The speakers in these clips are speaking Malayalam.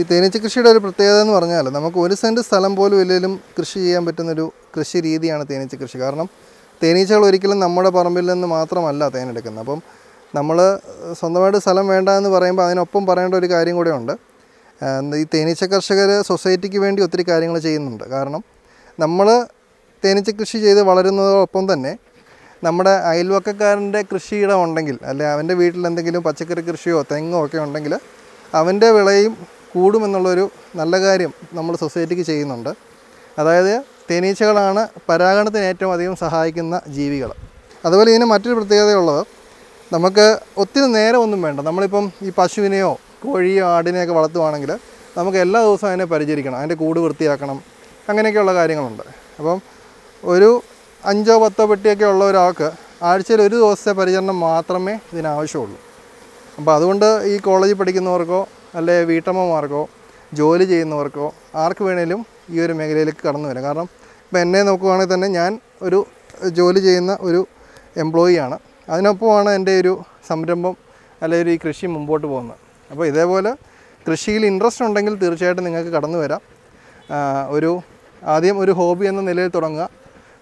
ഈ തേനീച്ച കൃഷിയുടെ ഒരു പ്രത്യേകത എന്ന് പറഞ്ഞാൽ നമുക്ക് ഒരു സെൻറ്റ് സ്ഥലം പോലും ഇല്ലെങ്കിലും കൃഷി ചെയ്യാൻ പറ്റുന്നൊരു കൃഷി രീതിയാണ് തേനീച്ച കൃഷി കാരണം തേനീച്ചകൾ ഒരിക്കലും നമ്മുടെ പറമ്പിൽ നിന്ന് മാത്രമല്ല തേനെടുക്കുന്നത് അപ്പം നമ്മൾ സ്വന്തമായിട്ട് സ്ഥലം വേണ്ട എന്ന് പറയുമ്പോൾ അതിനൊപ്പം പറയേണ്ട ഒരു കാര്യം കൂടെ ഉണ്ട് ഈ തേനീച്ച കർഷകർ സൊസൈറ്റിക്ക് വേണ്ടി ഒത്തിരി കാര്യങ്ങൾ ചെയ്യുന്നുണ്ട് കാരണം നമ്മൾ തേനീച്ച കൃഷി ചെയ്ത് വളരുന്നതോടൊപ്പം തന്നെ നമ്മുടെ അയൽവക്കക്കാരൻ്റെ കൃഷിയിടം ഉണ്ടെങ്കിൽ അല്ലെ അവൻ്റെ വീട്ടിൽ എന്തെങ്കിലും പച്ചക്കറി കൃഷിയോ തെങ്ങോ ഒക്കെ ഉണ്ടെങ്കിൽ അവൻ്റെ വിളയും കൂടുമെന്നുള്ളൊരു നല്ല കാര്യം നമ്മൾ സൊസൈറ്റിക്ക് ചെയ്യുന്നുണ്ട് അതായത് തേനീച്ചകളാണ് പരാഗണത്തിന് ഏറ്റവും അധികം സഹായിക്കുന്ന ജീവികൾ അതുപോലെ ഇതിന് മറ്റൊരു പ്രത്യേകതയുള്ളത് നമുക്ക് ഒത്തിരി നേരം ഒന്നും വേണ്ട നമ്മളിപ്പം ഈ പശുവിനെയോ കോഴിയോ ആടിനെയൊക്കെ വളർത്തുവാണെങ്കിൽ നമുക്ക് എല്ലാ ദിവസവും അതിനെ പരിചരിക്കണം അതിൻ്റെ കൂട് വൃത്തിയാക്കണം അങ്ങനെയൊക്കെയുള്ള കാര്യങ്ങളുണ്ട് അപ്പം ഒരു അഞ്ചോ പത്തോ പെട്ടിയൊക്കെ ഉള്ള ഒരാൾക്ക് ആഴ്ചയിൽ ഒരു ദിവസത്തെ പരിചരണം മാത്രമേ ഇതിനാവശ്യമുള്ളൂ അപ്പോൾ അതുകൊണ്ട് ഈ കോളേജിൽ പഠിക്കുന്നവർക്കോ അല്ലെ വീട്ടമ്മമാർക്കോ ജോലി ചെയ്യുന്നവർക്കോ ആർക്ക് വേണേലും ഈ ഒരു മേഖലയിലേക്ക് കടന്നു വരാം കാരണം ഇപ്പം എന്നെ നോക്കുവാണെങ്കിൽ തന്നെ ഞാൻ ഒരു ജോലി ചെയ്യുന്ന ഒരു എംപ്ലോയിയാണ് അതിനൊപ്പമാണ് എൻ്റെ ഒരു സംരംഭം അല്ലെങ്കിൽ ഈ കൃഷി മുമ്പോട്ട് പോകുന്നത് അപ്പോൾ ഇതേപോലെ കൃഷിയിൽ ഇൻട്രസ്റ്റ് ഉണ്ടെങ്കിൽ തീർച്ചയായിട്ടും നിങ്ങൾക്ക് കടന്നു വരാം ഒരു ആദ്യം ഒരു ഹോബി എന്ന നിലയിൽ തുടങ്ങുക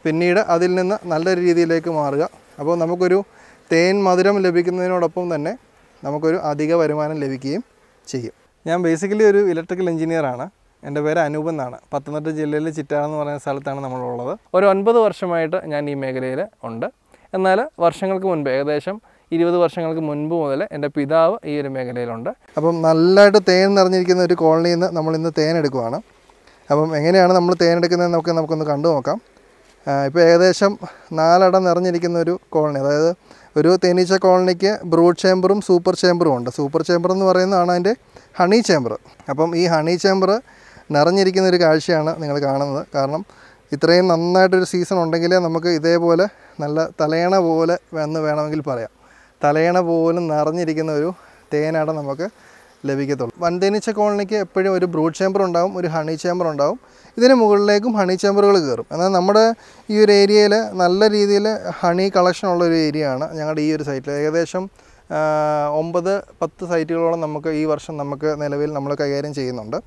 പിന്നീട് അതിൽ നിന്ന് നല്ല രീതിയിലേക്ക് മാറുക അപ്പോൾ നമുക്കൊരു തേൻ മധുരം ലഭിക്കുന്നതിനോടൊപ്പം തന്നെ നമുക്കൊരു അധിക വരുമാനം ലഭിക്കുകയും ചെയ്യും ഞാൻ ബേസിക്കലി ഒരു ഇലക്ട്രിക്കൽ എഞ്ചിനീയറാണ് എൻ്റെ പേര് അനൂപ് എന്നാണ് പത്തനംതിട്ട ജില്ലയിലെ ചിറ്റാർ എന്ന് പറയുന്ന സ്ഥലത്താണ് നമ്മളുള്ളത് ഒരു ഒൻപത് വർഷമായിട്ട് ഞാൻ ഈ മേഖലയിൽ ഉണ്ട് എന്നാൽ വർഷങ്ങൾക്ക് മുൻപ് ഏകദേശം ഇരുപത് വർഷങ്ങൾക്ക് മുൻപ് മുതൽ എൻ്റെ പിതാവ് ഈ ഒരു മേഖലയിലുണ്ട് അപ്പം നല്ലതായിട്ട് തേൻ നിറഞ്ഞിരിക്കുന്ന ഒരു കോളനിയിൽ നിന്ന് നമ്മൾ ഇന്ന് തേൻ എടുക്കുവാണ് അപ്പം എങ്ങനെയാണ് നമ്മൾ തേൻ എടുക്കുന്നത് നമുക്ക് നമുക്കൊന്ന് കണ്ടു നോക്കാം ഇപ്പോൾ ഏകദേശം നാലടം നിറഞ്ഞിരിക്കുന്ന ഒരു കോളനി അതായത് ഒരു തേനീച്ച കോളനിക്ക് ബ്രൂഡ് ചേമ്പറും സൂപ്പർ ചേമ്പറും ഉണ്ട് സൂപ്പർ ചേമ്പർ എന്ന് പറയുന്നതാണ് അതിൻ്റെ ഹണി ചേമ്പർ അപ്പം ഈ ഹണി ചേമ്പർ നിറഞ്ഞിരിക്കുന്ന ഒരു കാഴ്ചയാണ് നിങ്ങൾ കാണുന്നത് കാരണം ഇത്രയും നന്നായിട്ടൊരു സീസൺ ഉണ്ടെങ്കിലേ നമുക്ക് ഇതേപോലെ നല്ല തലയണ പോലെ എന്ന് വേണമെങ്കിൽ പറയാം തലയണ പോലും നിറഞ്ഞിരിക്കുന്ന ഒരു തേനാട നമുക്ക് ലഭിക്കത്തുള്ളൂ വൻതേനീച്ച കോളനിക്ക് എപ്പോഴും ഒരു ബ്രൂഡ് ചേമ്പർ ഉണ്ടാവും ഒരു ഹണി ചേമ്പർ ഉണ്ടാവും ഇതിന് മുകളിലേക്കും ഹണി ചേമ്പറുകൾ കയറും എന്നാൽ നമ്മുടെ ഈ ഒരു ഏരിയയിൽ നല്ല രീതിയിൽ ഹണി കളക്ഷൻ ഉള്ള ഒരു ഏരിയയാണ് ഞങ്ങളുടെ ഈ ഒരു സൈറ്റിൽ ഏകദേശം ഒമ്പത് പത്ത് സൈറ്റുകളോളം നമുക്ക് ഈ വർഷം നമുക്ക് നിലവിൽ നമ്മൾ കൈകാര്യം ചെയ്യുന്നുണ്ട്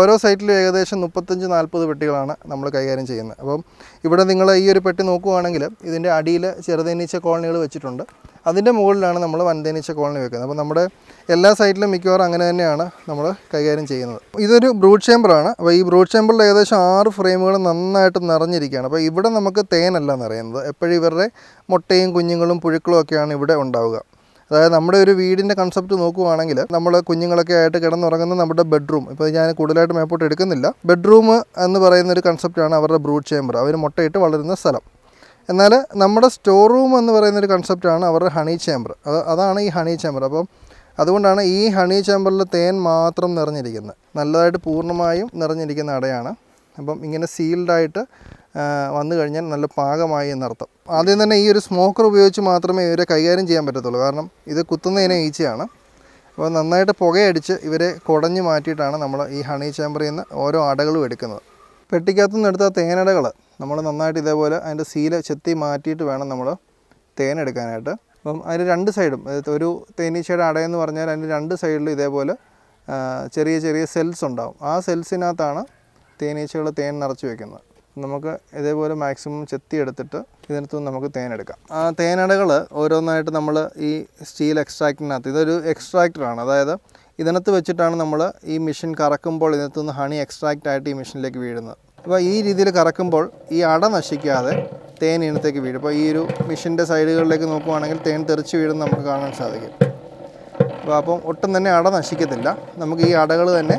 ഓരോ സൈറ്റിലും ഏകദേശം മുപ്പത്തഞ്ച് നാൽപ്പത് പെട്ടികളാണ് നമ്മൾ കൈകാര്യം ചെയ്യുന്നത് അപ്പം ഇവിടെ നിങ്ങൾ ഈ ഒരു പെട്ടി നോക്കുകയാണെങ്കിൽ ഇതിൻ്റെ അടിയിൽ ചെറുതേനീച്ച കോളനികൾ വെച്ചിട്ടുണ്ട് അതിൻ്റെ മുകളിലാണ് നമ്മൾ വൻതേനീച്ച കോളനി വെക്കുന്നത് അപ്പോൾ നമ്മുടെ എല്ലാ സൈറ്റിലും മിക്കവാറും അങ്ങനെ തന്നെയാണ് നമ്മൾ കൈകാര്യം ചെയ്യുന്നത് ഇതൊരു ബ്രൂഡ് ചേമ്പറാണ് അപ്പോൾ ഈ ബ്രൂഡ് ചേമ്പറിൽ ഏകദേശം ആറ് ഫ്രെയിമുകൾ നന്നായിട്ട് നിറഞ്ഞിരിക്കുകയാണ് അപ്പോൾ ഇവിടെ നമുക്ക് തേനല്ല നിറയുന്നത് എപ്പോഴും ഇവരുടെ മുട്ടയും കുഞ്ഞുങ്ങളും പുഴുക്കളും ഒക്കെയാണ് ഇവിടെ ഉണ്ടാവുക അതായത് നമ്മുടെ ഒരു വീടിൻ്റെ കൺസെപ്റ്റ് നോക്കുവാണെങ്കിൽ നമ്മൾ കുഞ്ഞുങ്ങളൊക്കെ ആയിട്ട് കിടന്നുറങ്ങുന്ന നമ്മുടെ ബെഡ്റൂം ഇപ്പോൾ ഞാൻ കൂടുതലായിട്ട് മേപ്പോട്ട് എടുക്കുന്നില്ല ബെഡ്റൂം എന്ന് പറയുന്ന ഒരു കൺസെപ്റ്റാണ് അവരുടെ ബ്രൂഡ് ചേമ്പർ അവർ മുട്ടയിട്ട് വളരുന്ന സ്ഥലം എന്നാൽ നമ്മുടെ സ്റ്റോർ റൂം എന്ന് പറയുന്ന ഒരു കൺസെപ്റ്റാണ് അവരുടെ ഹണി ചേമ്പർ അത് അതാണ് ഈ ഹണി ചേമ്പർ അപ്പം അതുകൊണ്ടാണ് ഈ ഹണി ചേമ്പറിൽ തേൻ മാത്രം നിറഞ്ഞിരിക്കുന്നത് നല്ലതായിട്ട് പൂർണ്ണമായും നിറഞ്ഞിരിക്കുന്ന അടയാണ് അപ്പം ഇങ്ങനെ സീൽഡായിട്ട് വന്നു കഴിഞ്ഞാൽ നല്ല പാകമായി എന്നർത്ഥം ആദ്യം തന്നെ ഈ ഒരു സ്മോക്കർ ഉപയോഗിച്ച് മാത്രമേ ഇവരെ കൈകാര്യം ചെയ്യാൻ പറ്റത്തുള്ളൂ കാരണം ഇത് കുത്തുന്നതിനെ ഈച്ചയാണ് അപ്പോൾ നന്നായിട്ട് പുകയടിച്ച് ഇവരെ കുടഞ്ഞു മാറ്റിയിട്ടാണ് നമ്മൾ ഈ ഹണി ചേമ്പറിൽ നിന്ന് ഓരോ അടകളും എടുക്കുന്നത് പെട്ടിക്കകത്തു നിന്ന് എടുത്ത തേനടകൾ നമ്മൾ നന്നായിട്ട് ഇതേപോലെ അതിൻ്റെ സീല ചെത്തി മാറ്റിയിട്ട് വേണം നമ്മൾ തേനെടുക്കാനായിട്ട് അപ്പം അതിന് രണ്ട് സൈഡും ഒരു തേനീച്ചയുടെ അടയെന്ന് പറഞ്ഞാൽ അതിൻ്റെ രണ്ട് സൈഡിലും ഇതേപോലെ ചെറിയ ചെറിയ സെൽസ് ഉണ്ടാവും ആ സെൽസിനകത്താണ് തേനീച്ചകൾ തേൻ നിറച്ച് വെക്കുന്നത് നമുക്ക് ഇതേപോലെ മാക്സിമം ചെത്തി എടുത്തിട്ട് ഇതിനകത്ത് നമുക്ക് തേനെടുക്കാം ആ തേനടകൾ ഓരോന്നായിട്ട് നമ്മൾ ഈ സ്റ്റീൽ എക്സ്ട്രാക്റ്റിനകത്ത് ഇതൊരു എക്സ്ട്രാക്ടറാണ് അതായത് ഇതിനകത്ത് വെച്ചിട്ടാണ് നമ്മൾ ഈ മെഷീൻ കറക്കുമ്പോൾ ഇതിനകത്ത് നിന്ന് ഹണി എക്സ്ട്രാക്റ്റ് ആയിട്ട് ഈ മെഷീനിലേക്ക് വീഴുന്നത് അപ്പോൾ ഈ രീതിയിൽ കറക്കുമ്പോൾ ഈ അട നശിക്കാതെ തേൻ ഇനത്തേക്ക് വീഴും അപ്പോൾ ഈ ഒരു മെഷീൻ്റെ സൈഡുകളിലേക്ക് നോക്കുവാണെങ്കിൽ തേൻ തെറിച്ച് വീഴുന്നത് നമുക്ക് കാണാൻ സാധിക്കും അപ്പോൾ അപ്പം ഒട്ടും തന്നെ അട നശിക്കത്തില്ല നമുക്ക് ഈ അടകൾ തന്നെ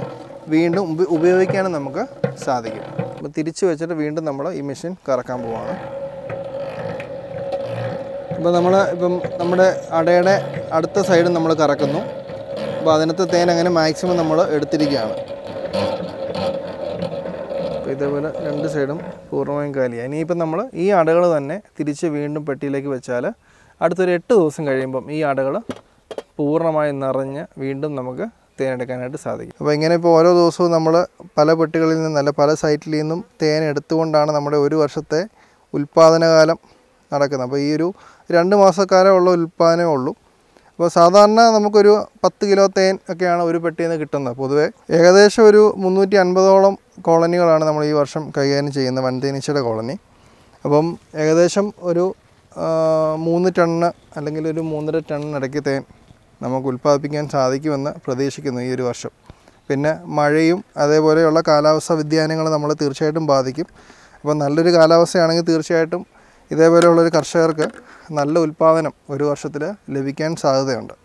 വീണ്ടും ഉപയോഗിക്കാനും നമുക്ക് സാധിക്കും അപ്പോൾ തിരിച്ചു വെച്ചിട്ട് വീണ്ടും നമ്മൾ ഈ മെഷീൻ കറക്കാൻ പോവാണ് ഇപ്പോൾ നമ്മൾ ഇപ്പം നമ്മുടെ അടയുടെ അടുത്ത സൈഡ് നമ്മൾ കറക്കുന്നു അപ്പോൾ അതിനകത്ത് തേൻ അങ്ങനെ മാക്സിമം നമ്മൾ എടുത്തിരിക്കുകയാണ് അപ്പോൾ ഇതേപോലെ രണ്ട് സൈഡും പൂർണ്ണമായും കാലിയാണ് ഇനിയിപ്പം നമ്മൾ ഈ അടകൾ തന്നെ തിരിച്ച് വീണ്ടും പെട്ടിയിലേക്ക് വെച്ചാൽ അടുത്തൊരു എട്ട് ദിവസം കഴിയുമ്പം ഈ അടകൾ പൂർണ്ണമായി നിറഞ്ഞ് വീണ്ടും നമുക്ക് തേനെടുക്കാനായിട്ട് സാധിക്കും അപ്പോൾ ഇങ്ങനെ ഇപ്പോൾ ഓരോ ദിവസവും നമ്മൾ പല പെട്ടികളിൽ അല്ല പല സൈറ്റിൽ നിന്നും തേൻ എടുത്തുകൊണ്ടാണ് നമ്മുടെ ഒരു വർഷത്തെ ഉൽപ്പാദനകാലം നടക്കുന്നത് അപ്പോൾ ഈ ഒരു രണ്ട് മാസക്കാലമുള്ള ഉൽപ്പാദനമേ ഉള്ളൂ അപ്പോൾ സാധാരണ നമുക്കൊരു പത്ത് കിലോ തേൻ ഒക്കെയാണ് ഒരു പെട്ടിയിൽ നിന്ന് കിട്ടുന്നത് പൊതുവേ ഏകദേശം ഒരു മുന്നൂറ്റി അൻപതോളം കോളനികളാണ് നമ്മൾ ഈ വർഷം കൈകാര്യം ചെയ്യുന്നത് വൻതേനീച്ചയുടെ കോളനി അപ്പം ഏകദേശം ഒരു മൂന്ന് ടണ്ണ് അല്ലെങ്കിൽ ഒരു മൂന്നര ടണ്ണിടയ്ക്ക് തേൻ നമുക്ക് ഉൽപ്പാദിപ്പിക്കാൻ സാധിക്കുമെന്ന് പ്രതീക്ഷിക്കുന്നു ഈ ഒരു വർഷം പിന്നെ മഴയും അതേപോലെയുള്ള കാലാവസ്ഥാ വ്യതിയാനങ്ങൾ നമ്മളെ തീർച്ചയായിട്ടും ബാധിക്കും അപ്പോൾ നല്ലൊരു കാലാവസ്ഥയാണെങ്കിൽ തീർച്ചയായിട്ടും ഇതേപോലെയുള്ളൊരു കർഷകർക്ക് നല്ല ഉൽപ്പാദനം ഒരു വർഷത്തിൽ ലഭിക്കാൻ സാധ്യതയുണ്ട്